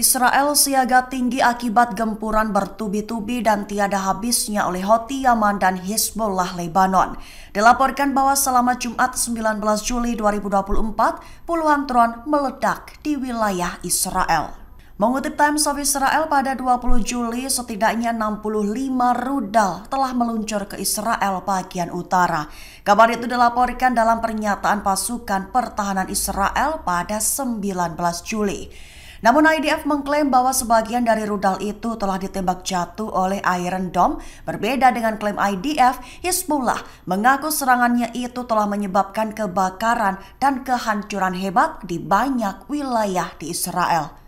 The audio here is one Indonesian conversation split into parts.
Israel siaga tinggi akibat gempuran bertubi-tubi dan tiada habisnya oleh Houthi Yaman dan Hezbollah Lebanon. Dilaporkan bahwa selama Jumat 19 Juli 2024, puluhan tron meledak di wilayah Israel. Mengutip Times of Israel pada 20 Juli, setidaknya 65 rudal telah meluncur ke Israel bagian utara. Kabar itu dilaporkan dalam pernyataan pasukan pertahanan Israel pada 19 Juli. Namun IDF mengklaim bahwa sebagian dari rudal itu telah ditembak jatuh oleh Iron Dome, berbeda dengan klaim IDF, Hezbollah mengaku serangannya itu telah menyebabkan kebakaran dan kehancuran hebat di banyak wilayah di Israel.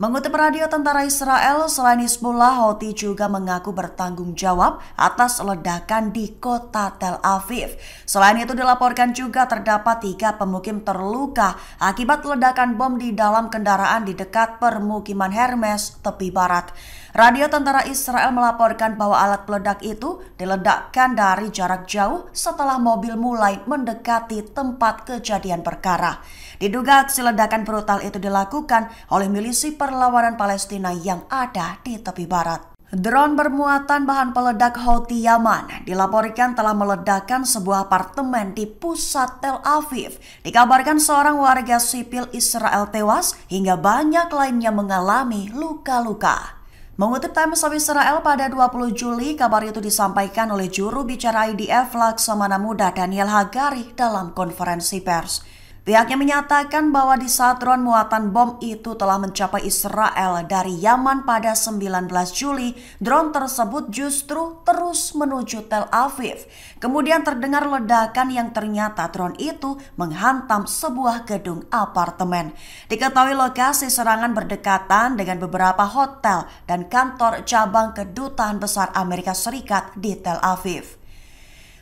Mengutip radio tentara Israel, selain Hizbullah, Houthi juga mengaku bertanggung jawab atas ledakan di kota Tel Aviv. Selain itu dilaporkan juga terdapat tiga pemukim terluka akibat ledakan bom di dalam kendaraan di dekat permukiman Hermes, tepi barat. Radio tentara Israel melaporkan bahwa alat peledak itu diledakkan dari jarak jauh setelah mobil mulai mendekati tempat kejadian perkara. Diduga aksi ledakan brutal itu dilakukan oleh milisi perlawanan Palestina yang ada di tepi barat. Drone bermuatan bahan peledak Houthi Yaman dilaporkan telah meledakkan sebuah apartemen di pusat Tel Aviv. Dikabarkan seorang warga sipil Israel tewas hingga banyak lainnya mengalami luka-luka. Mengutip Times of Israel pada 20 Juli, kabar itu disampaikan oleh juru bicara IDF Laksamana Muda Daniel Hagari dalam konferensi pers. Pihaknya menyatakan bahwa di saat drone muatan bom itu telah mencapai Israel dari Yaman pada 19 Juli. Drone tersebut justru terus menuju Tel Aviv. Kemudian terdengar ledakan yang ternyata drone itu menghantam sebuah gedung apartemen. Diketahui lokasi serangan berdekatan dengan beberapa hotel dan kantor cabang kedutaan besar Amerika Serikat di Tel Aviv.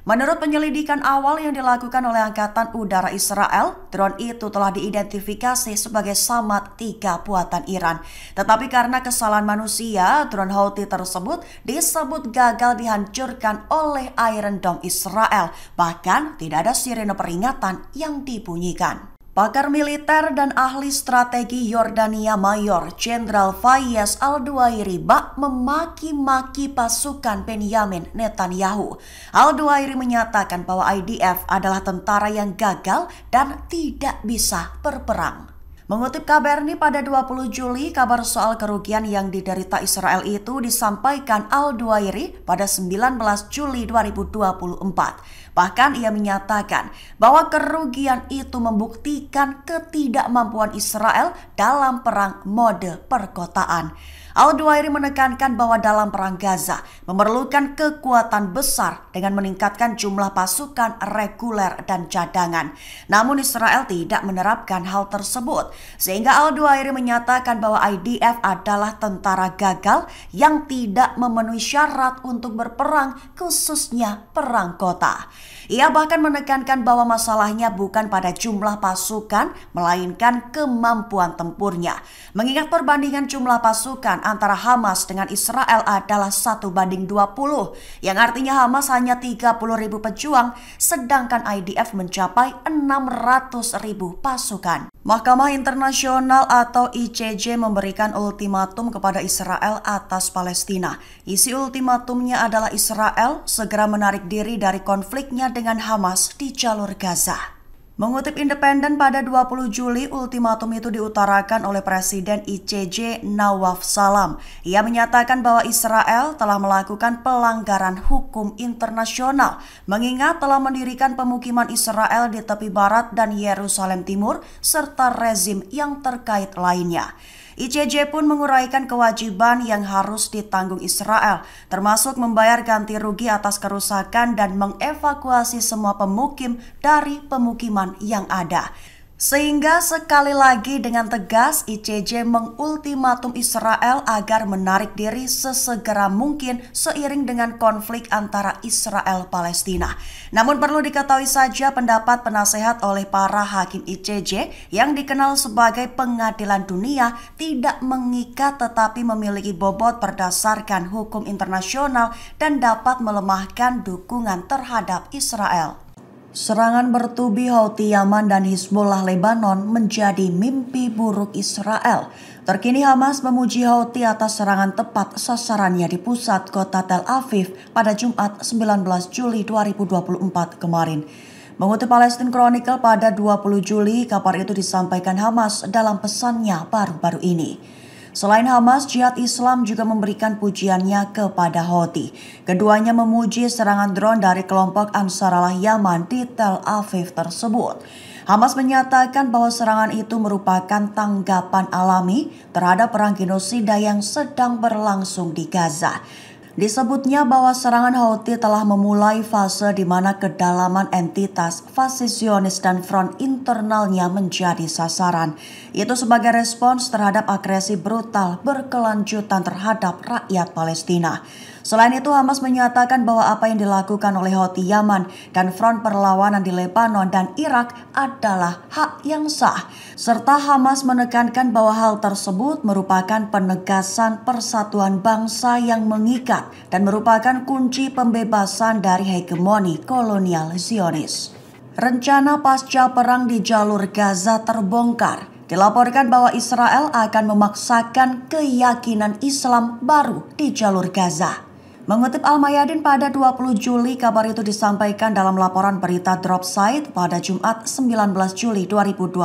Menurut penyelidikan awal yang dilakukan oleh Angkatan Udara Israel, drone itu telah diidentifikasi sebagai Samad 3 buatan Iran. Tetapi karena kesalahan manusia, drone Houthi tersebut disebut gagal dihancurkan oleh Iron Dome Israel. Bahkan tidak ada sirene peringatan yang dibunyikan. Pakar militer dan ahli strategi Yordania Mayor Jenderal Fayez Al-Duairi bak memaki-maki pasukan Benjamin Netanyahu. Al-Duairi menyatakan bahwa IDF adalah tentara yang gagal dan tidak bisa berperang. Mengutip kabar ini pada 20 Juli, kabar soal kerugian yang diderita Israel itu disampaikan Al-Duairi pada 19 Juli 2024. Bahkan ia menyatakan bahwa kerugian itu membuktikan ketidakmampuan Israel dalam perang mode perkotaan. Al-Duairi menekankan bahwa dalam perang Gaza memerlukan kekuatan besar dengan meningkatkan jumlah pasukan reguler dan cadangan. Namun Israel tidak menerapkan hal tersebut sehingga Al-Duairi menyatakan bahwa IDF adalah tentara gagal yang tidak memenuhi syarat untuk berperang khususnya perang kota. Ia bahkan menekankan bahwa masalahnya bukan pada jumlah pasukan melainkan kemampuan tempurnya. Mengingat perbandingan jumlah pasukan antara Hamas dengan Israel adalah satu banding 20, yang artinya Hamas hanya 30 ribu pejuang, sedangkan IDF mencapai 600 ribu pasukan. Mahkamah Internasional atau ICJ memberikan ultimatum kepada Israel atas Palestina. Isi ultimatumnya adalah Israel segera menarik diri dari konfliknya dengan Hamas di jalur Gaza. Mengutip independen pada 20 Juli, ultimatum itu diutarakan oleh Presiden ICJ Nawaf Salam. Ia menyatakan bahwa Israel telah melakukan pelanggaran hukum internasional, mengingat telah mendirikan pemukiman Israel di tepi barat dan Yerusalem Timur, serta rezim yang terkait lainnya. ICJ pun menguraikan kewajiban yang harus ditanggung Israel, termasuk membayar ganti rugi atas kerusakan dan mengevakuasi semua pemukim dari pemukiman yang ada. Sehingga sekali lagi dengan tegas ICJ mengultimatum Israel agar menarik diri sesegera mungkin seiring dengan konflik antara Israel Palestina. Namun perlu diketahui saja pendapat penasehat oleh para hakim ICJ yang dikenal sebagai pengadilan dunia tidak mengikat tetapi memiliki bobot berdasarkan hukum internasional dan dapat melemahkan dukungan terhadap Israel. Serangan bertubi Houthi Yaman dan Hizbullah Lebanon menjadi mimpi buruk Israel. Terkini Hamas memuji Houthi atas serangan tepat sasarannya di pusat kota Tel Aviv pada Jumat 19 Juli 2024 kemarin. Mengutip Palestine Chronicle pada 20 Juli, kabar itu disampaikan Hamas dalam pesannya baru-baru ini. Selain Hamas, Jihad Islam juga memberikan pujiannya kepada Houthi. Keduanya memuji serangan drone dari kelompok Ansarallah Yaman di Tel Aviv tersebut. Hamas menyatakan bahwa serangan itu merupakan tanggapan alami terhadap perang genosida yang sedang berlangsung di Gaza. Disebutnya bahwa serangan Houthi telah memulai fase di mana kedalaman entitas fasisionis dan front internalnya menjadi sasaran. Itu sebagai respons terhadap agresi brutal berkelanjutan terhadap rakyat Palestina. Selain itu, Hamas menyatakan bahwa apa yang dilakukan oleh Houthi Yaman dan front perlawanan di Lebanon dan Irak adalah hak yang sah, serta Hamas menekankan bahwa hal tersebut merupakan penegasan persatuan bangsa yang mengikat dan merupakan kunci pembebasan dari hegemoni kolonial Zionis. Rencana pasca perang di jalur Gaza terbongkar. Dilaporkan bahwa Israel akan memaksakan keyakinan Islam baru di jalur Gaza. Mengutip Al-Mayadin pada 20 Juli, kabar itu disampaikan dalam laporan berita site pada Jumat 19 Juli 2024.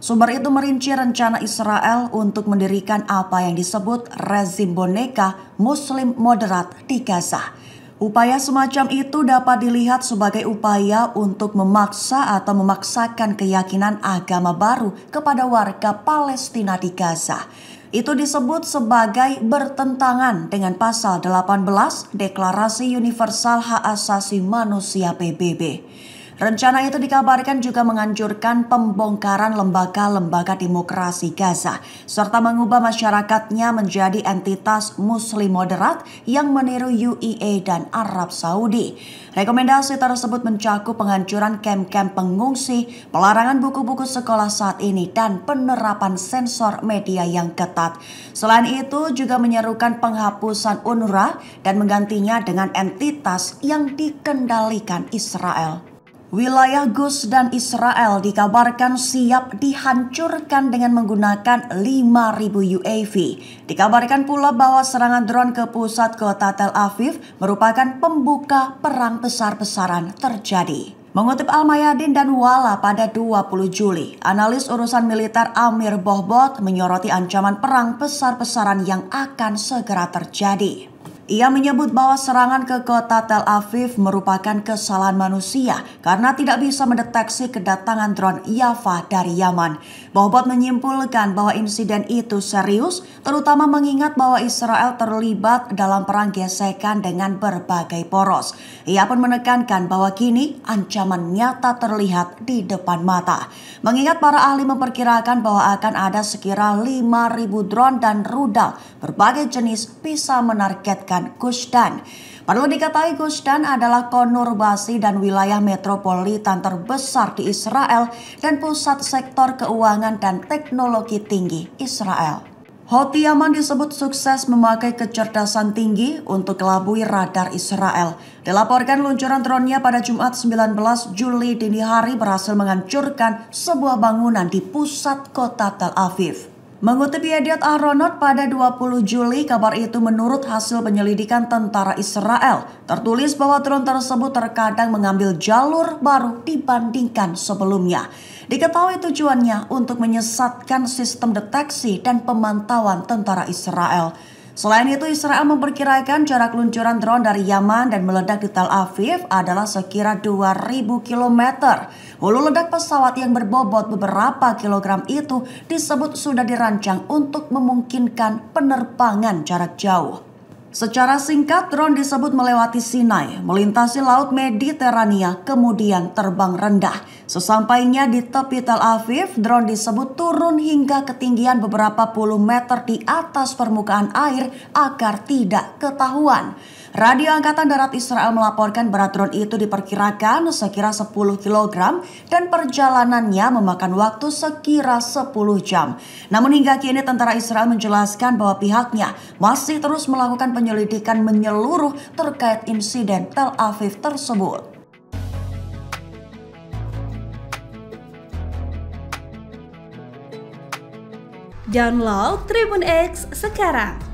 Sumber itu merinci rencana Israel untuk mendirikan apa yang disebut rezim boneka Muslim moderat di Gaza. Upaya semacam itu dapat dilihat sebagai upaya untuk memaksa atau memaksakan keyakinan agama baru kepada warga Palestina di Gaza. Itu disebut sebagai bertentangan dengan pasal 18 Deklarasi Universal Hak Asasi Manusia PBB. Rencana itu dikabarkan juga menganjurkan pembongkaran lembaga-lembaga demokrasi Gaza, serta mengubah masyarakatnya menjadi entitas muslim moderat yang meniru UEA dan Arab Saudi. Rekomendasi tersebut mencakup penghancuran kem-kem pengungsi, pelarangan buku-buku sekolah saat ini, dan penerapan sensor media yang ketat. Selain itu juga menyerukan penghapusan UNRWA dan menggantinya dengan entitas yang dikendalikan Israel. Wilayah Gus dan Israel dikabarkan siap dihancurkan dengan menggunakan 5.000 UAV. Dikabarkan pula bahwa serangan drone ke pusat kota Tel Aviv merupakan pembuka perang besar-besaran terjadi. Mengutip Al-Mayadin dan Wala pada 20 Juli, analis urusan militer Amir Bohbot menyoroti ancaman perang besar-besaran yang akan segera terjadi. Ia menyebut bahwa serangan ke kota Tel Aviv merupakan kesalahan manusia karena tidak bisa mendeteksi kedatangan drone Yafa dari Yaman. Bobot menyimpulkan bahwa insiden itu serius, terutama mengingat bahwa Israel terlibat dalam perang gesekan dengan berbagai poros. Ia pun menekankan bahwa kini ancaman nyata terlihat di depan mata. Mengingat para ahli memperkirakan bahwa akan ada sekira 5.000 drone dan rudal berbagai jenis bisa menargetkan mendapatkan Perlu diketahui Gustan adalah konurbasi dan wilayah metropolitan terbesar di Israel dan pusat sektor keuangan dan teknologi tinggi Israel. Hoti Yaman disebut sukses memakai kecerdasan tinggi untuk kelabui radar Israel. Dilaporkan luncuran tronnya pada Jumat 19 Juli dini hari berhasil menghancurkan sebuah bangunan di pusat kota Tel Aviv. Mengutip Yediot Aronot pada 20 Juli, kabar itu menurut hasil penyelidikan tentara Israel, tertulis bahwa drone tersebut terkadang mengambil jalur baru dibandingkan sebelumnya. Diketahui tujuannya untuk menyesatkan sistem deteksi dan pemantauan tentara Israel. Selain itu, Israel memperkirakan jarak luncuran drone dari Yaman dan meledak di Tel Aviv adalah sekira 2.000 km. Hulu ledak pesawat yang berbobot beberapa kilogram itu disebut sudah dirancang untuk memungkinkan penerbangan jarak jauh. Secara singkat, drone disebut melewati Sinai, melintasi Laut Mediterania, kemudian terbang rendah. Sesampainya di tepi Tel Aviv, drone disebut turun hingga ketinggian beberapa puluh meter di atas permukaan air agar tidak ketahuan. Radio Angkatan Darat Israel melaporkan berat drone itu diperkirakan sekira 10 kg dan perjalanannya memakan waktu sekira 10 jam. Namun hingga kini tentara Israel menjelaskan bahwa pihaknya masih terus melakukan penyelidikan menyeluruh terkait insiden Tel Aviv tersebut. Download Tribun X sekarang